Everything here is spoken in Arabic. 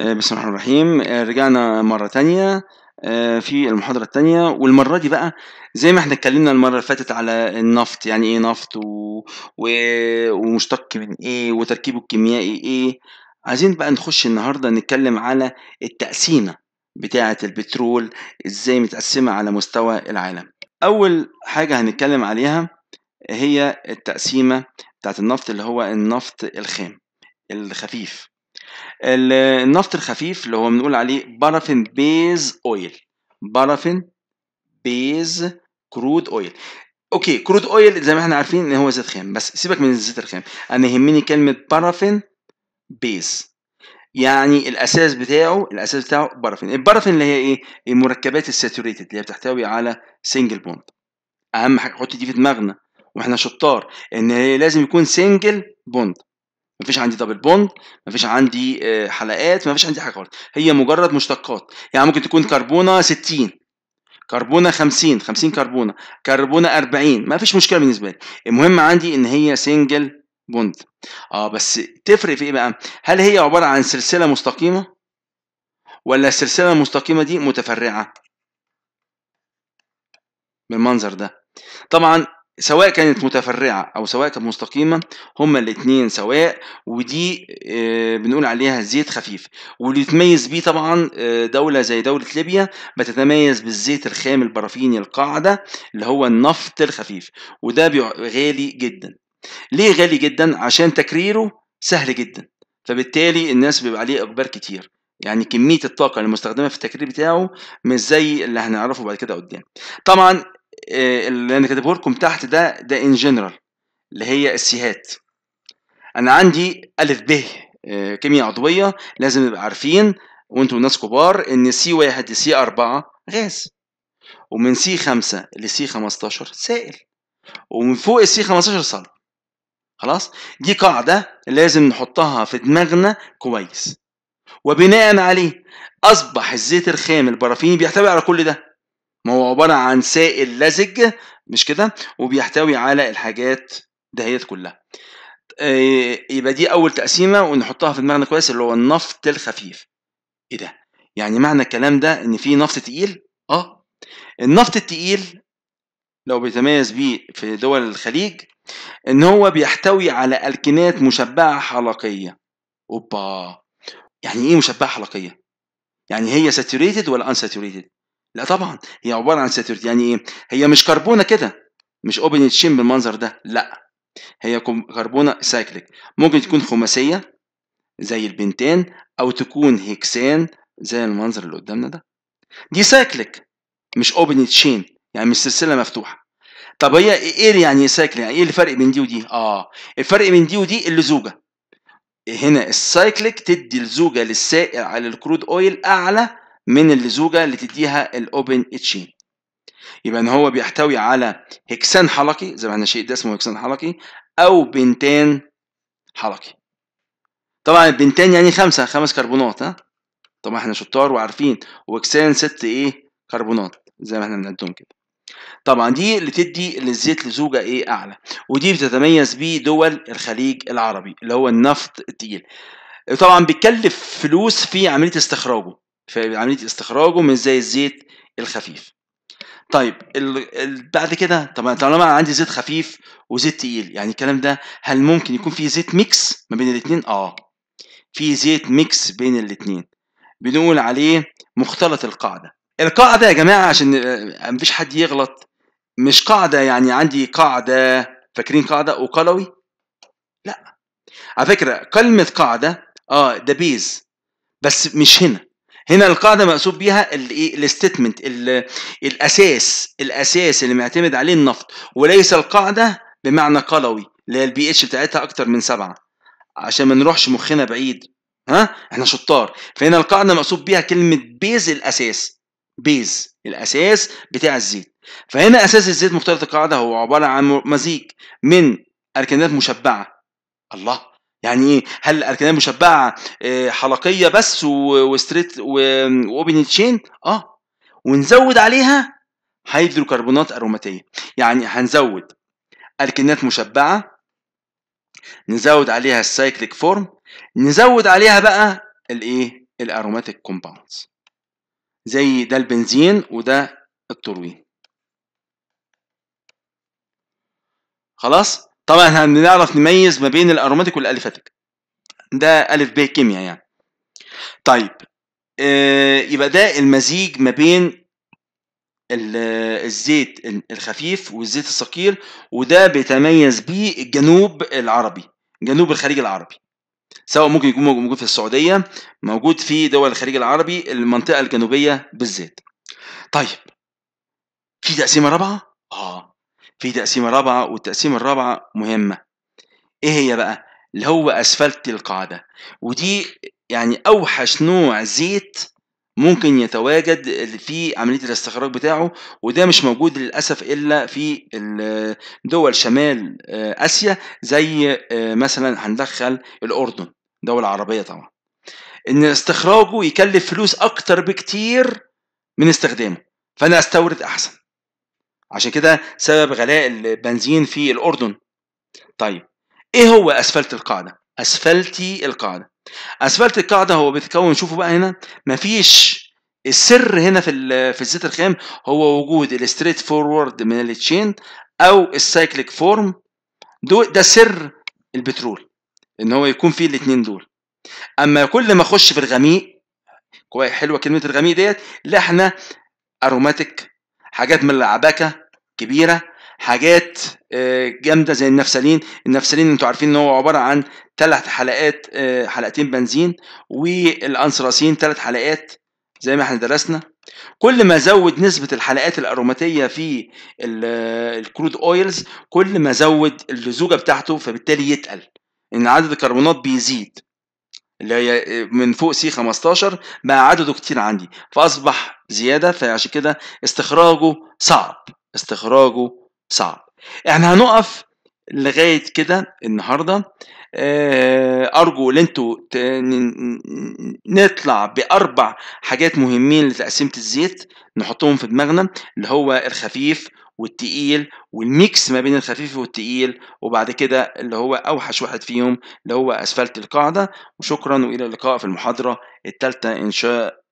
آه، بسم الله الرحمن الرحيم آه، رجعنا مرة تانية آه، في المحاضرة التانية والمرة دي بقى زي ما احنا اتكلمنا المرة اللي فاتت على النفط يعني ايه نفط و... و... ومشتق من ايه وتركيبه الكيميائي ايه عايزين بقى نخش النهاردة نتكلم على التقسيمة بتاعة البترول ازاي متقسمة على مستوى العالم أول حاجة هنتكلم عليها هي التقسيمة بتاعة النفط اللي هو النفط الخام الخفيف النفط الخفيف اللي هو بنقول عليه بارافين بيز اويل بارافين بيز كرود اويل اوكي كرود اويل زي ما احنا عارفين ان هو زيت خام بس سيبك من الزيت الخام انا يهمني كلمه بارافين بيز يعني الاساس بتاعه الاساس بتاعه بارافين البارافين اللي هي ايه المركبات الساتوريتد اللي هي بتحتوي على سنجل بوند اهم حاجه حط دي في دماغنا واحنا شطار ان لازم يكون سنجل بوند مفيش عندي دبل بوند مفيش عندي آه، حلقات مفيش عندي حاجه خالص هي مجرد مشتقات يعني ممكن تكون كربونه 60 كربونه 50 50 كربونه كربونه 40 مفيش مشكله بالنسبه لي المهم عندي ان هي سنجل بوند اه بس تفرق في ايه بقى هل هي عباره عن سلسله مستقيمه ولا السلسله المستقيمه دي متفرعه بالمنظر ده طبعا سواء كانت متفرعة أو سواء كانت مستقيمة هما الاتنين سواء ودي آه، بنقول عليها زيت خفيف واللي يتميز بيه طبعا آه، دولة زي دولة ليبيا بتتميز بالزيت الخام البرافيني القاعدة اللي هو النفط الخفيف وده غالي جدا ليه غالي جدا؟ عشان تكريره سهل جدا فبالتالي الناس بيبقى عليه إقبال كتير يعني كميه الطاقه المستخدمه في التكرير بتاعه مش زي اللي هنعرفه بعد كده قدام طبعا آه، اللي انا كاتبه لكم تحت ده ده ان جنرال اللي هي السيهات انا عندي الف ب آه، كيمياء عضويه لازم نبقى عارفين وانتم ناس كبار ان سي واحد لسي أربعة غاز ومن سي خمسة لسي خمستاشر سائل ومن فوق السي خمستاشر صلب خلاص دي قاعدة لازم نحطها في دماغنا كويس وبناء عليه أصبح الزيت الخام البرافيني بيحتوي على كل ده ما هو عبارة عن سائل لزج مش كده وبيحتوي على الحاجات دهيت كلها آه، يبقى دي أول تقسيمة ونحطها في دماغنا كويس اللي هو النفط الخفيف إيه ده؟ يعني معنى الكلام ده إن في نفط تقيل؟ آه النفط التقيل لو بيتميز بيه في دول الخليج إن هو بيحتوي على ألكينات مشبعة حلقية أوبا يعني إيه مشبعة حلقية؟ يعني هي ساتوريتد ولا أنساتوريتد؟ لا طبعا هي عباره عن ساتورد يعني ايه هي مش كربونه كده مش اوبن تشين بالمنظر ده لا هي كربونه سايكليك ممكن تكون خماسيه زي البنتين او تكون هيكسان زي المنظر اللي قدامنا ده دي سايكليك مش اوبن تشين يعني مش سلسله مفتوحه طب هي ايه, إيه يعني سايكل يعني ايه الفرق بين دي ودي اه الفرق بين دي ودي اللي زوجه هنا السايكليك تدي الزوجه للسائل على الكرود اويل اعلى من اللزوجه اللي تديها الاوبن تشين يبقى ان هو بيحتوي على هكسان حلقي زي ما احنا شيء ده اسمه هكسان حلقي او بنتان حلقي طبعا البنتان يعني خمسه خمس كربونات ها طبعا احنا شطار وعارفين وهكسان ست ايه كربونات زي ما احنا بنعدهم كده طبعا دي اللي تدي للزيت لزوجة ايه اعلى ودي بتتميز بيه دول الخليج العربي اللي هو النفط التقيل طبعا بيتكلف فلوس في عملية استخراجه في عمليه استخراجه من زي الزيت الخفيف طيب ال... ال... بعد كده طب طالما عندي زيت خفيف وزيت تقيل يعني الكلام ده هل ممكن يكون في زيت ميكس ما بين الاثنين اه في زيت ميكس بين الاثنين بنقول عليه مختلط القاعده القاعده يا جماعه عشان آه، آه، مفيش حد يغلط مش قاعده يعني عندي قاعده فاكرين قاعده وقلوي لا على فكره كلمه قاعده اه ده بيز بس مش هنا هنا القاعده مقصود بيها الايه الستيتمنت الاساس الاساس اللي معتمد عليه النفط وليس القاعده بمعنى قلوي اللي هي البي اتش بتاعتها اكتر من سبعه عشان ما نروحش مخنا بعيد ها احنا شطار فهنا القاعده مقصود بيها كلمه بيز الاساس بيز الاساس بتاع الزيت فهنا اساس الزيت مختلط القاعده هو عباره عن مزيج من اركانات مشبعه الله يعني ايه هل الاركانات المشبعه إيه، حلقيه بس وستريت واوبن تشين اه ونزود عليها هيدروكربونات اروماتيه يعني هنزود الكينات مشبعه نزود عليها السايكليك فورم نزود عليها بقى الايه الاروماتيك كومباوندز زي ده البنزين وده التروين خلاص طبعا هنعرف نميز ما بين الاروماتيك والاليفاتيك ده الف ب كيمياء يعني طيب آه، يبقى ده المزيج ما بين الزيت الخفيف والزيت الثقيل وده بيتميز بيه الجنوب العربي جنوب الخليج العربي سواء ممكن يكون موجود في السعوديه موجود في دول الخليج العربي المنطقه الجنوبيه بالذات طيب في تقسيمه رابعه اه في تقسيمة رابعة والتقسيمة الرابعة مهمة ايه هي بقى اللي هو اسفلت القاعدة ودي يعني اوحش نوع زيت ممكن يتواجد في عملية الاستخراج بتاعه وده مش موجود للأسف إلا في دول شمال آه، آسيا زي آه، مثلا هندخل الأردن دولة عربية طبعا إن استخراجه يكلف فلوس أكتر بكتير من استخدامه فأنا أستورد أحسن عشان كده سبب غلاء البنزين في الأردن طيب إيه هو أسفلت القاعدة؟ أسفلتي القاعدة أسفلت القاعدة هو بيتكون شوفوا بقى هنا مفيش السر هنا في في الزيت الخام هو وجود الستريت فورورد من التشين او السايكليك فورم دول ده سر البترول ان هو يكون فيه الاثنين دول اما كل ما اخش في الغميق كويس حلوه كلمه الغميق ديت احنا اروماتيك حاجات من العباكه كبيره حاجات آه، جامده زي النفسلين النفسلين انتوا عارفين ان هو عباره عن ثلاث حلقات آه، حلقتين بنزين والانثراسين ثلاث حلقات زي ما احنا درسنا كل ما زود نسبة الحلقات الأروماتية في آه، الكرود أويلز كل ما زود اللزوجة بتاعته فبالتالي يتقل إن عدد الكربونات بيزيد اللي هي آه، من فوق سي 15 بقى عدده كتير عندي فاصبح زياده فعشان كده استخراجه صعب استخراجه صعب احنا هنقف لغايه كده النهارده آه، ارجو ان انتوا نطلع باربع حاجات مهمين لتقسيمه الزيت نحطهم في دماغنا اللي هو الخفيف والتقيل والميكس ما بين الخفيف والتقيل وبعد كده اللي هو اوحش واحد فيهم اللي هو اسفلت القاعده وشكرا والى اللقاء في المحاضره الثالثه ان شاء